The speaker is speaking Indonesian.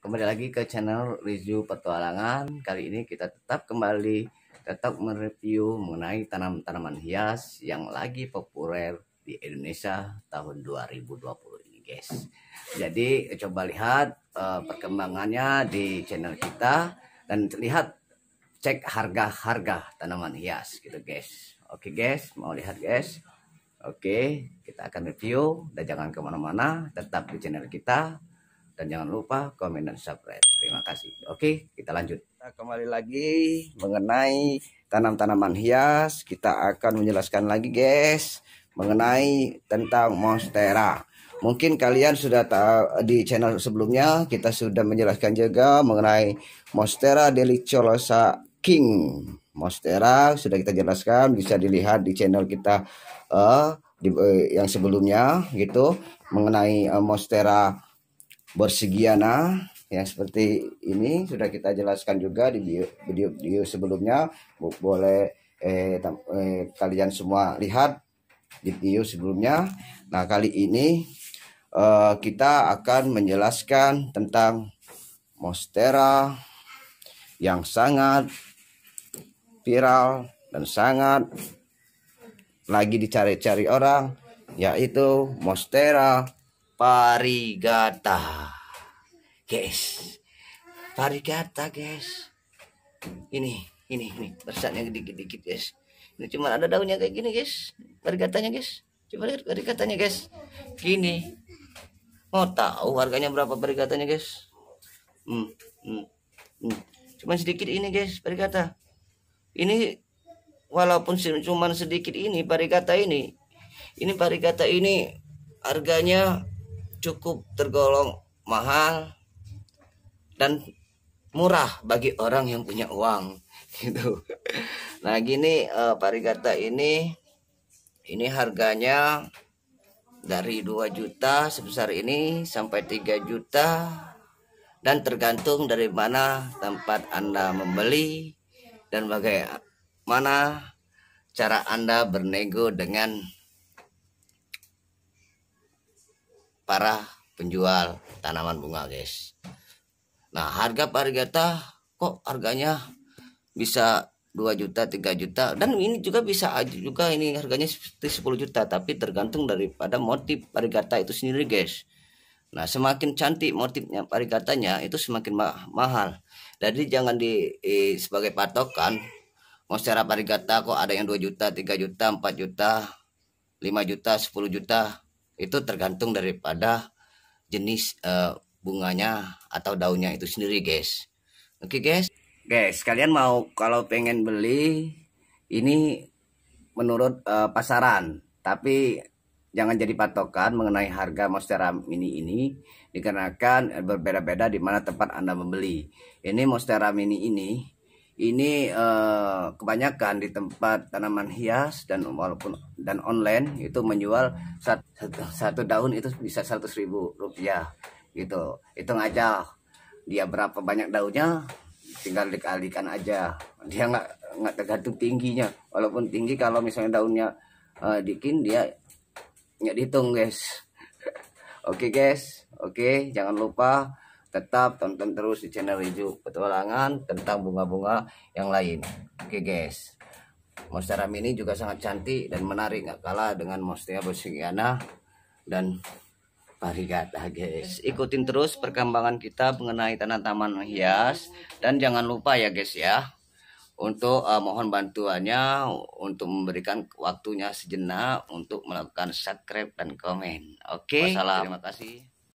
kembali lagi ke channel Rizu Petualangan kali ini kita tetap kembali tetap mereview mengenai tanam-tanaman hias yang lagi populer di Indonesia tahun 2020 ini guys jadi coba lihat uh, perkembangannya di channel kita dan lihat cek harga-harga tanaman hias gitu guys oke guys mau lihat guys oke kita akan review dan jangan kemana-mana tetap di channel kita dan jangan lupa komen dan subscribe. Terima kasih. Oke, kita lanjut. Kita kembali lagi mengenai tanam-tanaman hias. Kita akan menjelaskan lagi, guys, mengenai tentang monstera. Mungkin kalian sudah tahu di channel sebelumnya kita sudah menjelaskan juga mengenai monstera deliciosa king. Monstera sudah kita jelaskan, bisa dilihat di channel kita uh, di, uh, yang sebelumnya gitu mengenai uh, monstera borsigiana yang seperti ini sudah kita jelaskan juga di video-video sebelumnya boleh eh, tam, eh, kalian semua lihat di video sebelumnya nah kali ini eh, kita akan menjelaskan tentang monstera yang sangat viral dan sangat lagi dicari-cari orang yaitu monstera Parigata. Guys. Parigata, guys. Ini, ini, ini. Besarnya dikit-dikit, guys. Ini cuma ada daunnya kayak gini, guys. Parigatanya, guys. Coba lihat parigatanya, guys. Gini. Mau oh, tahu harganya berapa parigatanya, guys? Hmm, hmm, hmm. Cuma sedikit ini, guys, parigata. Ini walaupun cuma sedikit ini parigata ini ini parigata ini harganya cukup tergolong mahal dan murah bagi orang yang punya uang gitu. Nah gini uh, eh, parigata ini ini harganya dari 2 juta sebesar ini sampai 3 juta dan tergantung dari mana tempat Anda membeli dan bagaimana cara Anda bernego dengan para penjual tanaman bunga guys nah harga parigata kok harganya bisa 2 juta 3 juta dan ini juga bisa juga ini harganya seperti 10 juta tapi tergantung daripada motif parigata itu sendiri guys nah semakin cantik motifnya parigatanya itu semakin ma mahal jadi jangan di eh, sebagai patokan mau secara parigata kok ada yang 2 juta 3 juta 4 juta 5 juta 10 juta itu tergantung daripada jenis uh, bunganya atau daunnya itu sendiri, guys. Oke, okay, guys. Guys, kalian mau kalau pengen beli ini menurut uh, pasaran, tapi jangan jadi patokan mengenai harga monstera mini ini dikarenakan berbeda-beda di mana tempat Anda membeli. Ini monstera mini ini ini uh, kebanyakan di tempat tanaman hias dan walaupun dan online itu menjual satu, satu, satu daun itu bisa seratus ribu rupiah gitu itu aja dia berapa banyak daunnya tinggal dikalikan aja dia nggak nggak tergantung tingginya walaupun tinggi kalau misalnya daunnya uh, dikin dia nggak dihitung guys oke okay, guys oke okay, jangan lupa tetap tonton terus di channel Riju petualangan tentang bunga-bunga yang lain oke guys monstera mini juga sangat cantik dan menarik nggak kalah dengan monstera bersigiana dan parigata guys ikutin terus perkembangan kita mengenai tanaman taman hias dan jangan lupa ya guys ya untuk uh, mohon bantuannya untuk memberikan waktunya sejenak untuk melakukan subscribe dan komen. Oke, okay? terima kasih.